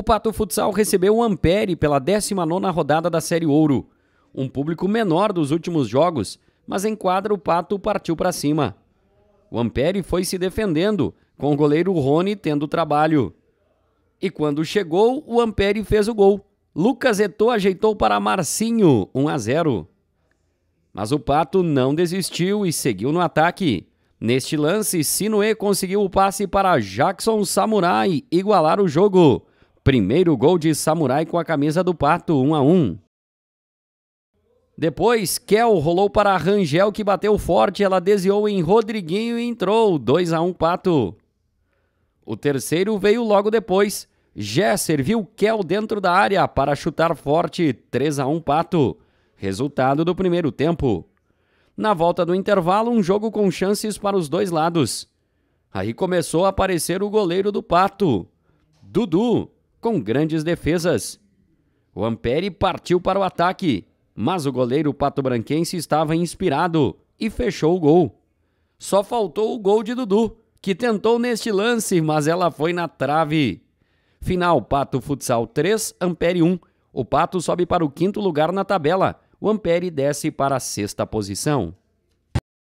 O Pato Futsal recebeu o Ampere pela 19ª rodada da Série Ouro. Um público menor dos últimos jogos, mas em quadra o Pato partiu para cima. O Ampere foi se defendendo, com o goleiro Rony tendo trabalho. E quando chegou, o Ampere fez o gol. Lucas Eto ajeitou para Marcinho, 1 a 0. Mas o Pato não desistiu e seguiu no ataque. Neste lance, Sinue conseguiu o passe para Jackson Samurai igualar o jogo. Primeiro gol de Samurai com a camisa do Pato, 1 a 1. Depois, Kel rolou para Rangel que bateu forte, ela desviou em Rodriguinho e entrou, 2 a 1 Pato. O terceiro veio logo depois. Jé serviu Kel dentro da área para chutar forte, 3 a 1 Pato. Resultado do primeiro tempo. Na volta do intervalo, um jogo com chances para os dois lados. Aí começou a aparecer o goleiro do Pato, Dudu, com grandes defesas. O Ampere partiu para o ataque, mas o goleiro pato-branquense estava inspirado e fechou o gol. Só faltou o gol de Dudu, que tentou neste lance, mas ela foi na trave. Final Pato Futsal 3, Ampere 1. O Pato sobe para o quinto lugar na tabela. O Ampere desce para a sexta posição.